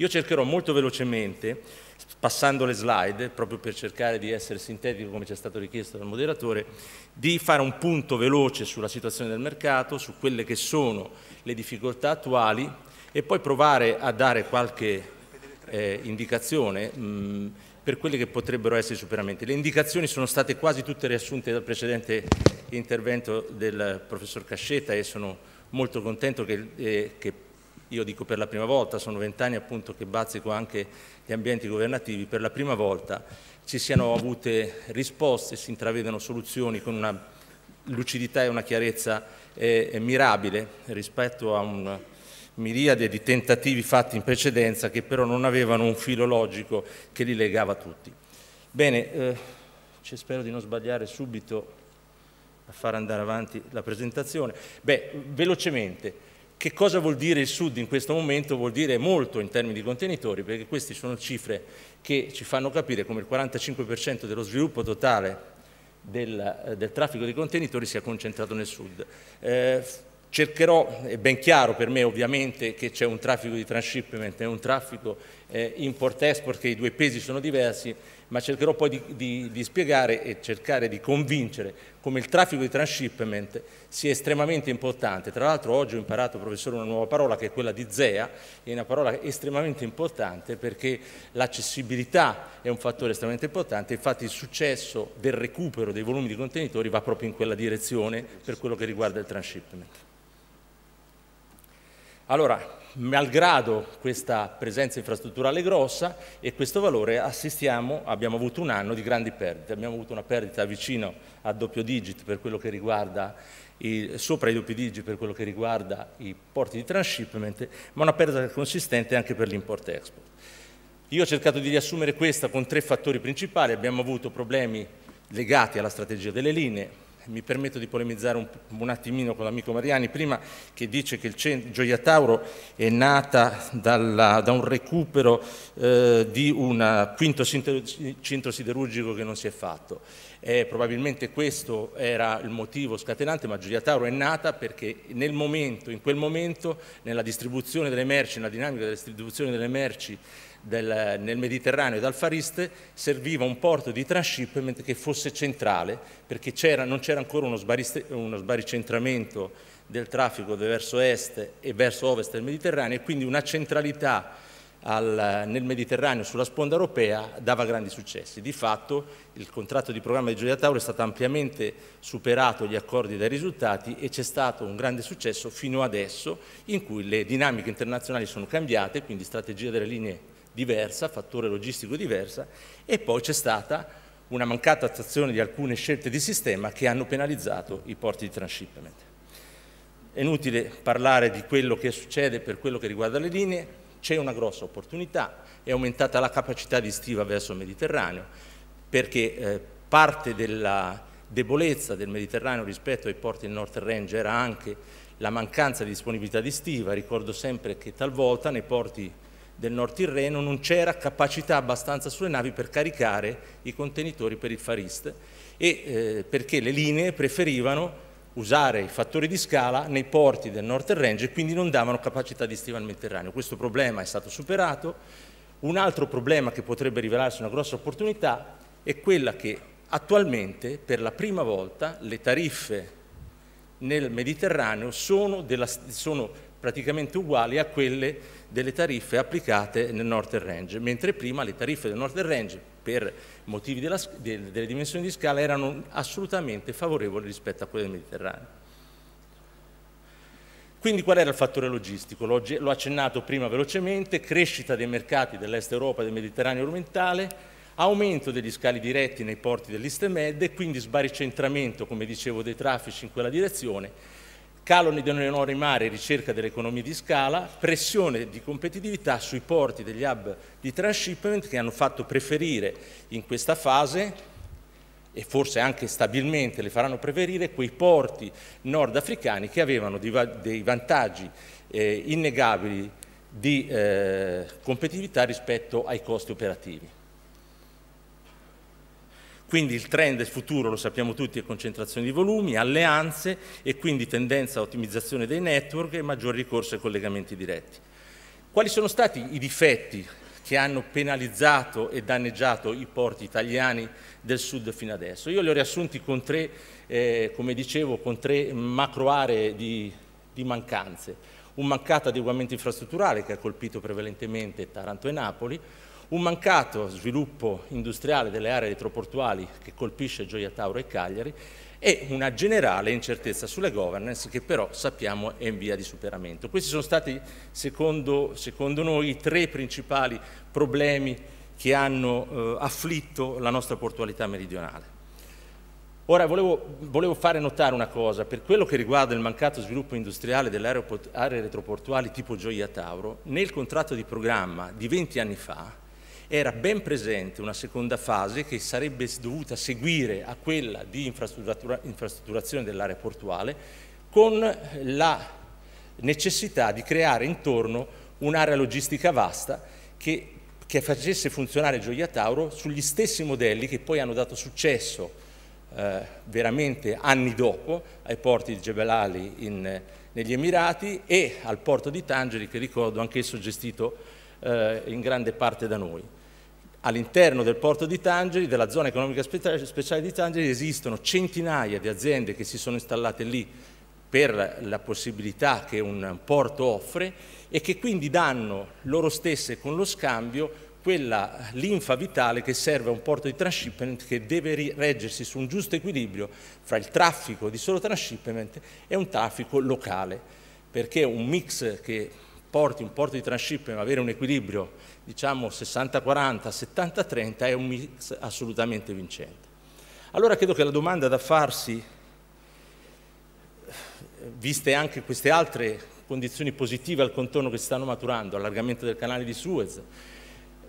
Io cercherò molto velocemente, passando le slide, proprio per cercare di essere sintetico come ci è stato richiesto dal moderatore, di fare un punto veloce sulla situazione del mercato, su quelle che sono le difficoltà attuali e poi provare a dare qualche eh, indicazione. Mh, per quelli che potrebbero essere i superamenti. Le indicazioni sono state quasi tutte riassunte dal precedente intervento del professor Cascetta e sono molto contento che, eh, che io dico per la prima volta, sono vent'anni appunto che bazzico anche gli ambienti governativi, per la prima volta ci siano avute risposte, si intravedono soluzioni con una lucidità e una chiarezza eh, eh mirabile rispetto a un miriade di tentativi fatti in precedenza che però non avevano un filo logico che li legava tutti. Bene, eh, spero di non sbagliare subito a far andare avanti la presentazione. Beh, velocemente, che cosa vuol dire il Sud in questo momento? Vuol dire molto in termini di contenitori, perché queste sono cifre che ci fanno capire come il 45% dello sviluppo totale del, eh, del, traffico di contenitori sia concentrato nel Sud. Eh, cercherò, è ben chiaro per me ovviamente che c'è un traffico di transshipment e un traffico eh, import-export che i due pesi sono diversi, ma cercherò poi di, di, di, spiegare e cercare di convincere come il traffico di transshipment sia estremamente importante. Tra l'altro oggi ho imparato, professore, una nuova parola che è quella di ZEA, è una parola estremamente importante perché l'accessibilità è un fattore estremamente importante, infatti il successo del recupero dei volumi di contenitori va proprio in quella direzione per quello che riguarda il transshipment. Allora, malgrado questa presenza infrastrutturale grossa e questo valore assistiamo, abbiamo avuto un anno di grandi perdite, abbiamo avuto una perdita vicino a doppio digit per quello che riguarda i, sopra i doppi digit per quello che riguarda i porti di transshipment, ma una perdita consistente anche per l'import-export. Io ho cercato di riassumere questa con tre fattori principali, abbiamo avuto problemi legati alla strategia delle linee, mi permetto di polemizzare un, un attimino con l'amico Mariani, prima che dice che il centro, Gioia Tauro è nata dalla, da un recupero eh, di un quinto centro siderurgico che non si è fatto. Eh, probabilmente questo era il motivo scatenante, ma Giulia Tauro è nata perché nel momento, in quel momento, nella distribuzione delle merci, nella dinamica della distribuzione delle merci del, nel Mediterraneo e dal Far East, serviva un porto di transshipment che fosse centrale, perché non c'era ancora uno, uno sbaricentramento del traffico verso est e verso ovest del Mediterraneo e quindi una centralità al, nel Mediterraneo, sulla sponda europea, dava grandi successi. Di fatto il contratto di programma di Giulia Tauro è stato ampiamente superato gli accordi dai risultati e c'è stato un grande successo fino adesso in cui le dinamiche internazionali sono cambiate, quindi strategia delle linee diversa, fattore logistico diversa e poi c'è stata una mancata attuazione di alcune scelte di sistema che hanno penalizzato i porti di transshipment. È inutile parlare di quello che succede per quello che riguarda le linee, c'è una grossa opportunità, è aumentata la capacità di stiva verso il Mediterraneo, perché eh, parte della debolezza del Mediterraneo rispetto ai porti del North Range era anche la mancanza di disponibilità di stiva, ricordo sempre che talvolta nei porti del Nord Tirreno non c'era capacità abbastanza sulle navi per caricare i contenitori per il Far East e eh, perché le linee preferivano usare i fattori di scala nei porti del Northern Range e quindi non davano capacità di stiva al Mediterraneo. Questo problema è stato superato. Un altro problema che potrebbe rivelarsi una grossa opportunità è quella che attualmente per la prima volta le tariffe nel Mediterraneo sono, della, sono praticamente uguali a quelle delle tariffe applicate nel Northern Range, mentre prima le tariffe del Northern Range per motivi della, delle dimensioni di scala erano assolutamente favorevoli rispetto a quelle del Mediterraneo. Quindi qual era il fattore logistico? L'ho accennato prima velocemente, crescita dei mercati dell'Est Europa e del Mediterraneo orientale, aumento degli scali diretti nei porti dell'Ist e Med e quindi sbaricentramento, come dicevo, dei traffici in quella direzione calo di in mare, ricerca delle economie di scala, pressione di competitività sui porti degli hub di transshipment che hanno fatto preferire in questa fase e forse anche stabilmente le faranno preferire quei porti nordafricani che avevano dei vantaggi eh, innegabili di eh, competitività rispetto ai costi operativi. Quindi il trend futuro, lo sappiamo tutti, è concentrazione di volumi, alleanze e quindi tendenza a ottimizzazione dei network e maggior ricorso ai collegamenti diretti. Quali sono stati i difetti che hanno penalizzato e danneggiato i porti italiani del sud fino adesso. Io li ho riassunti con tre, eh, come dicevo, con tre macro aree di, di, mancanze. Un mancato adeguamento infrastrutturale che ha colpito prevalentemente Taranto e Napoli, un mancato sviluppo industriale delle aree retroportuali che colpisce Gioia Tauro e Cagliari e una generale incertezza sulle governance che però sappiamo è in via di superamento. Questi sono stati, secondo, secondo noi, i tre principali problemi che hanno eh, afflitto la nostra portualità meridionale. Ora volevo, volevo, fare notare una cosa, per quello che riguarda il mancato sviluppo industriale delle aree retroportuali tipo Gioia Tauro, nel contratto di programma di 20 anni fa era ben presente una seconda fase che sarebbe dovuta seguire a quella di infrastrutturazione dell'area portuale con la necessità di creare intorno un'area logistica vasta che, che, facesse funzionare Gioia Tauro sugli stessi modelli che poi hanno dato successo eh, veramente anni dopo ai porti di Jebel Ali in, negli Emirati e al porto di Tangeri che ricordo anch'esso gestito eh, in grande parte da noi all'interno del porto di Tangeri, della zona economica speciale di Tangeri, esistono centinaia di aziende che si sono installate lì per la possibilità che un porto offre e che quindi danno loro stesse con lo scambio quella linfa vitale che serve a un porto di transshipment che deve reggersi su un giusto equilibrio fra il traffico di solo transshipment e un traffico locale, perché un mix che porti, un porto di transshipment, avere un equilibrio diciamo 60-40, 70-30 è un mix assolutamente vincente. Allora credo che la domanda da farsi, viste anche queste altre condizioni positive al contorno che si stanno maturando, allargamento del canale di Suez,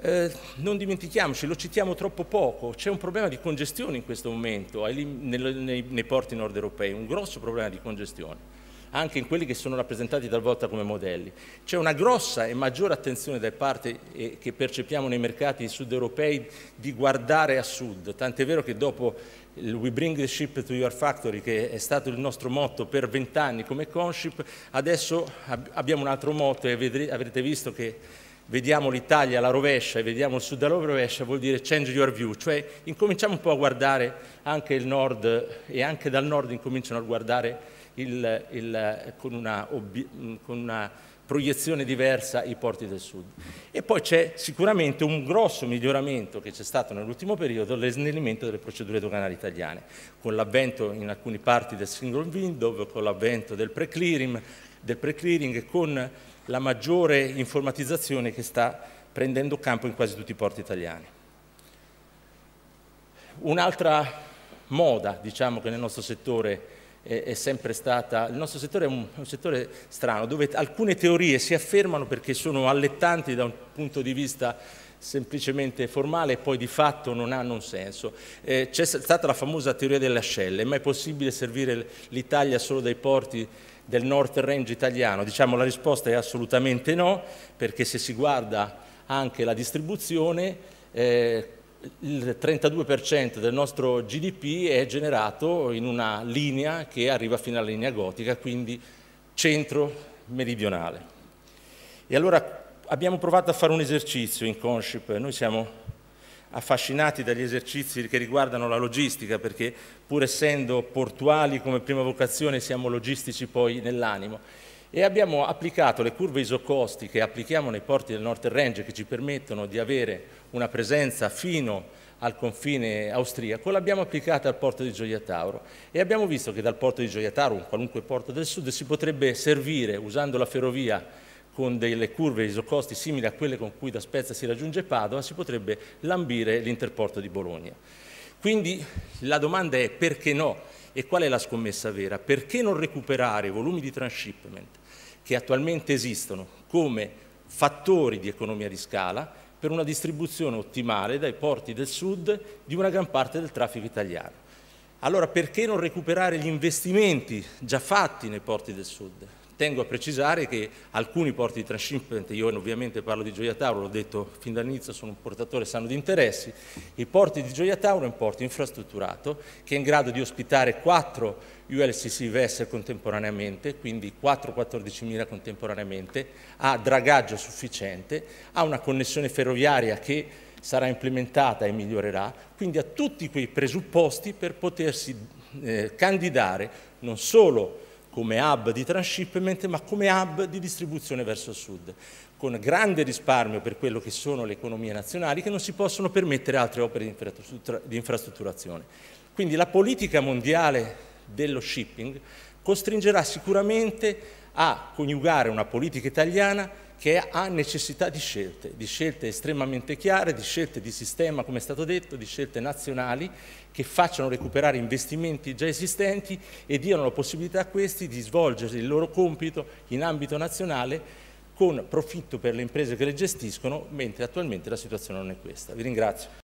eh, non dimentichiamoci, lo citiamo troppo poco, c'è un problema di congestione in questo momento nei, nei porti nord europei, un grosso problema di congestione anche in quelli che sono rappresentati talvolta come modelli. C'è una grossa e maggiore attenzione da parte eh, che percepiamo nei mercati sud europei di guardare a sud, tant'è vero che dopo il We Bring the Ship to Your Factory, che è stato il nostro motto per vent'anni come Conship, adesso ab abbiamo un altro motto e avrete visto che vediamo l'Italia alla rovescia e vediamo il sud alla rovescia vuol dire change your view, cioè incominciamo un po' a guardare anche il nord eh, e anche dal nord incominciano a guardare il, il, con, una, mm, con una proiezione diversa i porti del sud. E poi c'è sicuramente un grosso miglioramento che c'è stato nell'ultimo periodo, l'esnellimento delle procedure doganali italiane, con l'avvento in alcune parti del single window, con l'avvento del pre-clearing, del pre-clearing con la maggiore informatizzazione che sta prendendo campo in quasi tutti i porti italiani. Un'altra moda, diciamo, che nel nostro settore è, è sempre stata... Il nostro settore è un, un, settore strano, dove alcune teorie si affermano perché sono allettanti da un punto di vista semplicemente formale e poi di fatto non hanno un senso. Eh, c'è stata la famosa teoria delle ascelle, ma è possibile servire l'Italia solo dai porti del North Range italiano? Diciamo la risposta è assolutamente no, perché se si guarda anche la distribuzione, eh, il 32% del nostro GDP è generato in una linea che arriva fino alla linea gotica, quindi centro-meridionale. E allora abbiamo provato a fare un esercizio in Conship, noi siamo affascinati dagli esercizi che riguardano la logistica, perché pur essendo portuali come prima vocazione siamo logistici poi nell'animo e abbiamo applicato le curve isocosti che applichiamo nei porti del North Range che ci permettono di avere una presenza fino al confine austriaco, l'abbiamo applicata al porto di Gioia Tauro e abbiamo visto che dal porto di Gioia Tauro, un qualunque porto del sud, si potrebbe servire usando la ferrovia con delle curve isocosti simili a quelle con cui da Spezia si raggiunge Padova, si potrebbe lambire l'interporto di Bologna. Quindi la domanda è perché no e qual è la scommessa vera? Perché non recuperare volumi di transshipment che attualmente esistono come fattori di economia di scala per una distribuzione ottimale dai porti del sud di una gran parte del traffico italiano. Allora perché non recuperare gli investimenti già fatti nei porti del sud? Tengo a precisare che alcuni porti di transshipment, io ovviamente parlo di Gioia Tauro, l'ho detto fin dall'inizio, sono un portatore sano di interessi, il porto di Gioia Tauro è un porto infrastrutturato che è in grado di ospitare quattro ULCC vessel contemporaneamente, quindi 4 14.000 contemporaneamente, ha dragaggio sufficiente, ha una connessione ferroviaria che sarà implementata e migliorerà, quindi ha tutti quei presupposti per potersi eh, candidare non solo come hub di transshipment ma come hub di distribuzione verso sud, con grande risparmio per quello che sono le economie nazionali che non si possono permettere altre opere di infrastrutturazione. Quindi la politica mondiale dello shipping costringerà sicuramente a coniugare una politica italiana che ha necessità di scelte, di scelte estremamente chiare, di scelte di sistema, come è stato detto, di scelte nazionali che facciano recuperare investimenti già esistenti e diano la possibilità a questi di svolgere il loro compito in ambito nazionale con profitto per le imprese che le gestiscono, mentre attualmente la situazione non è questa. Vi ringrazio.